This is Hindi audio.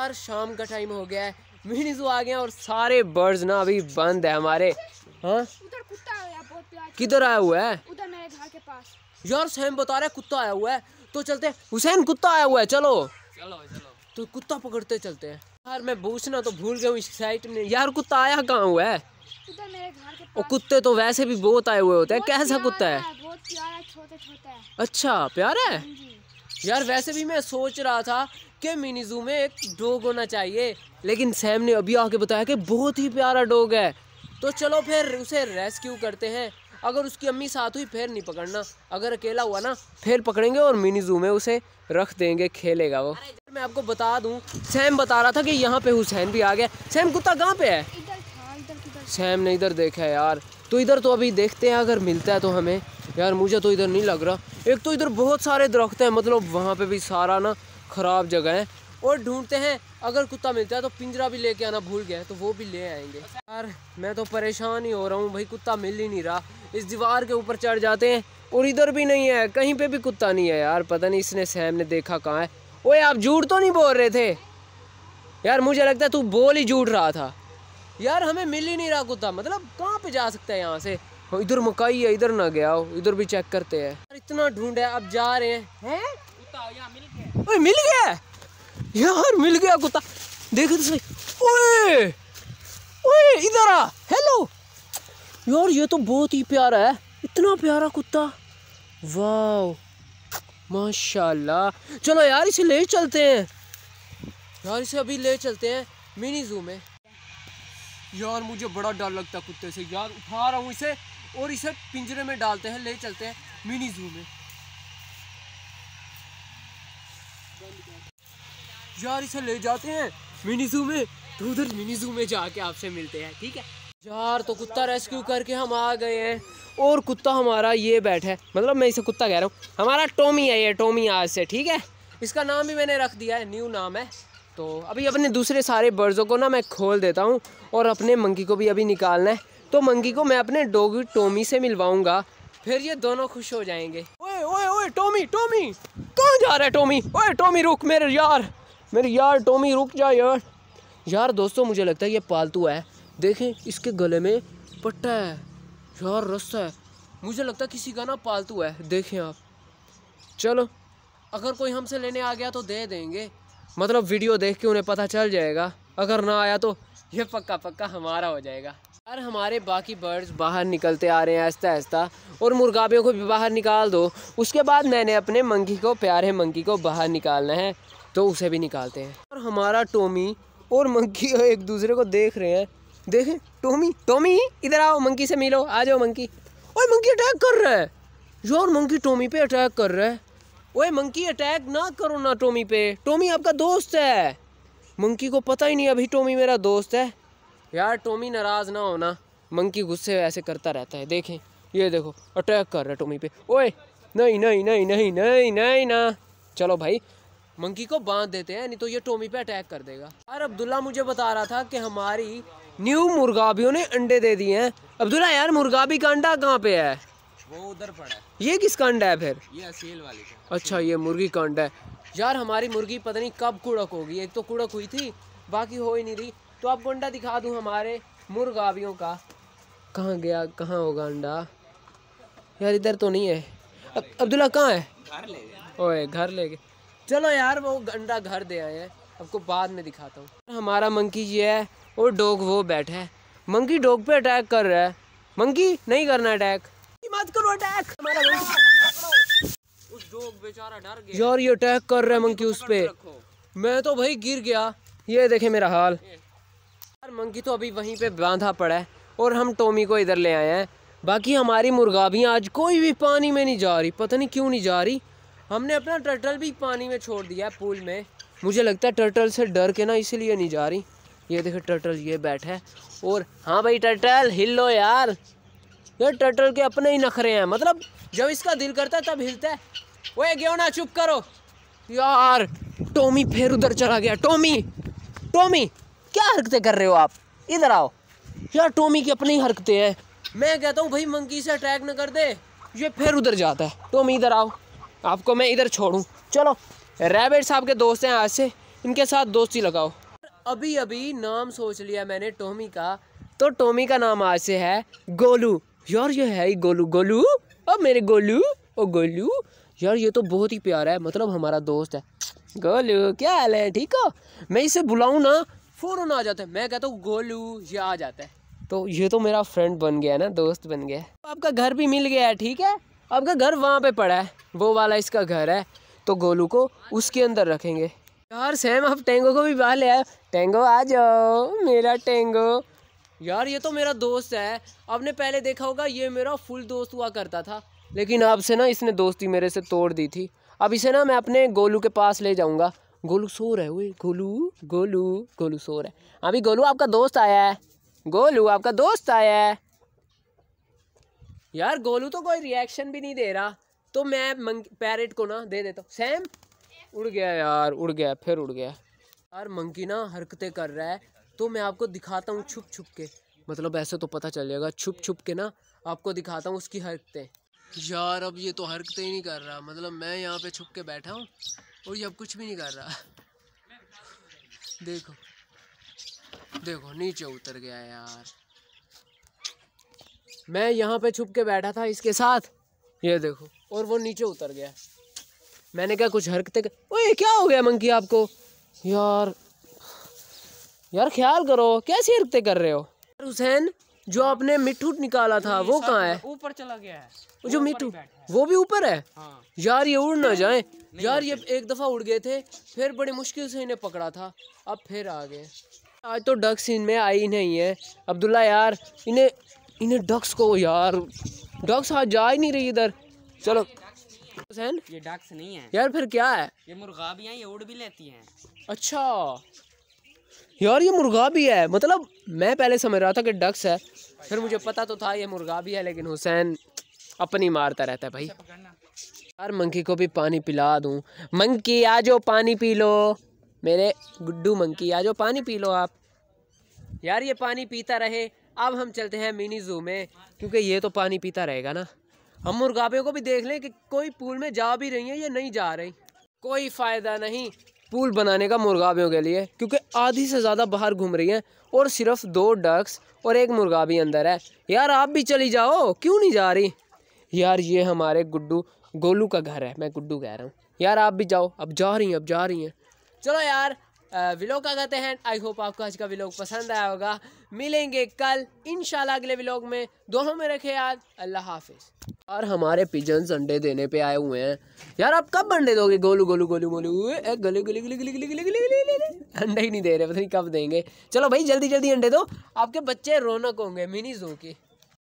यार शाम का टाइम हो गया है जू आ गए और सारे बर्ड्स ना अभी बंद है हमारे हाँ किधर आया हुआ है उधर मेरे घर के पास यार सैम बता रहा है कुत्ता आया हुआ है तो चलते हुसैन कुत्ता आया हुआ है चलो चलो चलो तो कुत्ता पकड़ते चलते हैं यार मैं पूछना तो भूल गया इस साइड में यार कुत्ता आया कहाँ हुआ है और कुत्ते तो वैसे भी बहुत आए हुए होते हैं कैसा कुत्ता है, है बहुत प्यारा, छोटे, छोटे। अच्छा प्यारा है हाँ यार वैसे भी मैं सोच रहा था के मिनीजू में एक डॉग होना चाहिए लेकिन सैम ने अभी आके बताया कि बहुत ही प्यारा डॉग है तो चलो फिर उसे रेस्क्यू करते हैं अगर उसकी अम्मी साथ हुई फिर नहीं पकड़ना अगर अकेला हुआ ना फिर पकड़ेंगे और मिनी जू में उसे रख देंगे खेलेगा वो मैं आपको बता दूं सैम बता रहा था कि यहाँ पे हुसैन भी आ गया सैम कुत्ता कहाँ पे है सैम ने इधर देखा है यार तो इधर तो अभी देखते हैं अगर मिलता है तो हमें यार मुझे तो इधर नहीं लग रहा एक तो इधर बहुत सारे दरख्त हैं मतलब वहाँ पे भी सारा ना ख़राब जगह है और ढूंढते हैं अगर कुत्ता मिलता है तो पिंजरा भी लेके आना भूल गया तो वो भी ले आएंगे यार मैं तो परेशान ही हो रहा हूँ भाई कुत्ता मिल ही नहीं रहा इस दीवार के ऊपर चढ़ जाते हैं और इधर भी नहीं है कहीं पे भी कुत्ता नहीं है यार पता नहीं इसने सैम ने देखा कहाँ है ओए आप झूठ तो नहीं बोल रहे थे यार मुझे लगता है तू बोल ही झूठ रहा था यार हमें मिल ही नहीं रहा कुत्ता मतलब कहाँ पे जा सकता है यहाँ से इधर मकाई है इधर ना गया हो इधर भी चेक करते हैं इतना ढूंढ है अब जा रहे हैं ओए मिल गया यार मिल गया कुत्ता देख तो सही ओए ओए इधर आ हेलो यार ये तो बहुत ही प्यारा है इतना प्यारा कुत्ता वाह माशाल्लाह चलो यार इसे ले चलते हैं यार इसे अभी ले चलते हैं मिनी जू में यार मुझे बड़ा डर लगता है कुत्ते से यार उठा रहा हूँ इसे और इसे पिंजरे में डालते हैं ले चलते हैं मिनी जू में यार इसे ले जाते हैं मिनी जू में तो उधर मिनी जू में जाके आपसे मिलते हैं ठीक है यार तो कुत्ता रेस्क्यू करके हम आ गए हैं और कुत्ता हमारा ये बैठा है मतलब मैं इसे कुत्ता कह रहा हूँ हमारा टोमी है ये टोमी आज से ठीक है इसका नाम भी मैंने रख दिया है न्यू नाम है तो अभी अपने दूसरे सारे बर्ड्सों को ना मैं खोल देता हूँ और अपने मंकी को भी अभी निकालना है तो मंकी को मैं अपने डोगी टोमी से मिलवाऊंगा फिर ये दोनों खुश हो जाएंगे ओए ओए ओए टोमी टोमी कहाँ जा रहा है टोमी ओए टोमी रुक मेरे यार मेरे यार टोमी रुक जा यार यार दोस्तों मुझे लगता है ये पालतू है देखें इसके गले में पट्टा है यार रस्सा है मुझे लगता है किसी का ना पालतू है देखें आप चलो अगर कोई हमसे लेने आ गया तो दे देंगे मतलब वीडियो देख के उन्हें पता चल जाएगा अगर ना आया तो ये पक्का पक्का हमारा हो जाएगा यार हमारे बाकी बर्ड्स बाहर निकलते आ रहे हैं आहिस्ता आहिस्ता और मुर्गाबियों को भी बाहर निकाल दो उसके बाद मैंने अपने मंकी को प्यारे मंकी को बाहर निकालना है तो उसे भी निकालते हैं और हमारा टोमी और मंकी एक दूसरे को देख रहे हैं देखें टोमी टोमी इधर आओ मंकी से मिलो आ जाओ मंकी ओए मंकी अटैक कर रहा है यार मंकी टोमी पे अटैक कर रहा है ओए मंकी अटैक ना करो ना टोमी पे टोमी आपका दोस्त है मंकी को पता ही नहीं अभी टोमी मेरा दोस्त है यार टोमी नाराज़ ना होना मंकी गुस्से ऐसे करता रहता है देखें ये देखो अटैक कर रहा है टोमी पे ओए नहीं नहीं नहीं नहीं नहीं नहीं ना चलो भाई मंकी को बांध देते हैं नहीं तो ये टोमी पे अटैक कर देगा यार अब्दुल्ला मुझे बता रहा था कि हमारी न्यू मुर्गाबियों ने अंडे दे दिए हैं अब्दुल्ला यार मुर्गाबी का अंडा कहाँ पे है वो उधर पड़ा है ये किसका अंडा है फिर ये असील वाली का अच्छा ये मुर्गी का अंडा है यार हमारी मुर्गी पता नहीं कब कुड़क होगी एक तो कुड़क हुई थी बाकी हो ही नहीं रही तो आपको अंडा दिखा दूँ हमारे मुर्गावियों का कहाँ गया कहाँ होगा अंडा यार इधर तो नहीं है अब्दुल्ला कहाँ है ओए घर ले गए चलो यार वो गंडा घर दे आए हैं आपको बाद में दिखाता हूँ हमारा मंकी ये है और डॉग वो बैठा है मंकी डॉग पे अटैक कर रहा है मंकी नहीं करना अटैक मत करो अटैक हमारा उस डॉग बेचारा डर गया यार ये अटैक कर रहा है मंकी उस पे मैं तो भाई गिर गया ये देखे मेरा हाल यार मंकी तो अभी वहीं पे बांधा पड़ा है और हम टोमी को इधर ले आए हैं बाकी हमारी मुर्गा भी आज कोई भी पानी में नहीं जा रही पता नहीं क्यों नहीं जा रही हमने अपना टर्टल भी पानी में छोड़ दिया है पूल में मुझे लगता है टर्टल से डर के ना इसीलिए नहीं जा रही ये देखो टर्टल ये बैठा है और हाँ भाई टर्टल हिल लो यार ये टर्टल के अपने ही नखरे हैं मतलब जब इसका दिल करता है तब हिलता है वो गेव ना चुप करो यार टोमी फिर उधर चला गया टोमी टोमी क्या हरकतें कर रहे हो आप इधर आओ यार टोमी की अपनी हरकतें हैं मैं कहता हूँ भाई मंकी से अटैक न कर दे ये फिर उधर जाता है टोमी इधर आओ आपको मैं इधर छोड़ूँ चलो रैबिट साहब के दोस्त हैं आज से इनके साथ दोस्ती लगाओ अभी अभी नाम सोच लिया मैंने टोमी का तो टोमी का नाम आज से है गोलू यार ये है ही गोलू गोलू अब मेरे गोलू ओ गोलू यार ये तो बहुत ही प्यारा है मतलब हमारा दोस्त है गोलू क्या हाल है ठीक हो मैं इसे बुलाऊँ ना फ़ौरन आ जाता है मैं कहता हूँ गोलू ये आ जाता है तो ये तो मेरा फ्रेंड बन गया है ना दोस्त बन गया है आपका घर भी मिल गया है ठीक है आपका घर वहाँ पे पड़ा है वो वाला इसका घर है तो गोलू को उसके अंदर रखेंगे यार सैम आप टेंगो को भी बाहर ले आए टेंगो आ जाओ मेरा टेंगो यार ये तो मेरा दोस्त है आपने पहले देखा होगा ये मेरा फुल दोस्त हुआ करता था लेकिन आपसे ना इसने दोस्ती मेरे से तोड़ दी थी अब इसे ना मैं अपने गोलू के पास ले जाऊँगा गोलू सो रहा है वो गोलू गोलू गोलू सो रहा है अभी गोलू आपका दोस्त आया है गोलू आपका दोस्त आया है यार गोलू तो कोई रिएक्शन भी नहीं दे रहा तो मैं पैरेट को ना दे देता हूँ सैम उड़ गया यार उड़ गया फिर उड़ गया यार मंकी ना हरकतें कर रहा है तो मैं आपको दिखाता हूँ छुप छुप के मतलब ऐसे तो पता चलेगा छुप छुप के ना आपको दिखाता हूँ उसकी हरकतें यार अब ये तो हरकतें ही नहीं कर रहा मतलब मैं यहाँ पे छुप के बैठा हूँ और ये अब कुछ भी नहीं कर रहा देखो देखो नीचे उतर गया यार मैं यहाँ पे छुप के बैठा था इसके साथ ये देखो और वो नीचे उतर गया मैंने क्या कुछ हरकतें ओए क्या हो गया मंकी आपको यार यार ख्याल करो कैसी हरकतें कर रहे हो हुसैन जो आपने मिठू निकाला था वो कहाँ है ऊपर चला गया है जो मिट्टू वो भी ऊपर है हाँ। यार ये उड़ ना जाए यार ये एक दफ़ा उड़ गए थे फिर बड़ी मुश्किल से इन्हें पकड़ा था अब फिर आ गए आज तो डक सीन में आई नहीं है अब्दुल्ला यार इन्हें इन्हें डक्स को यार डक्स हाँ जा ही नहीं रही इधर चलो हुसैन ये डक्स नहीं है यार फिर क्या है ये मुर्गा भी है ये उड़ भी लेती है अच्छा यार ये मुर्गा भी है मतलब मैं पहले समझ रहा था कि डक्स है फिर मुझे पता तो था ये मुर्गा भी है लेकिन हुसैन अपनी मारता रहता है भाई अच्छा, यार मंकी को भी पानी पिला दूँ मंकी आ जाओ पानी पी लो मेरे गुड्डू मंकी आ जाओ पानी पी लो आप यार ये पानी पीता रहे अब हम चलते हैं मिनी जू में क्योंकि ये तो पानी पीता रहेगा ना हम मुर्गावे को भी देख लें कि कोई पूल में जा भी रही है या नहीं जा रही कोई फ़ायदा नहीं पूल बनाने का मुर्गाबियों के लिए क्योंकि आधी से ज़्यादा बाहर घूम रही हैं और सिर्फ दो डक्स और एक मुर्गा भी अंदर है यार आप भी चली जाओ क्यों नहीं जा रही यार ये हमारे गुड्डू गोलू का घर है मैं गुड्डू कह रहा हूँ यार आप भी जाओ अब जा रही हैं अब जा रही हैं चलो यार व्लॉग का कहते हैं आई होप आपको आज का व्लॉग पसंद आया होगा मिलेंगे कल इन अगले व्लॉग में दोनों में रखे याद अल्लाह हाफिज और हमारे पिजन अंडे देने पे आए हुए हैं यार आप कब अंडे दोगे गोलू गोलू गोलू गोलू गले गले गले गले गले गले गले गले अंडे ही नहीं दे रहे पता नहीं कब देंगे चलो भाई जल्दी जल्दी अंडे दो आपके बच्चे रौनक होंगे मिनी जो की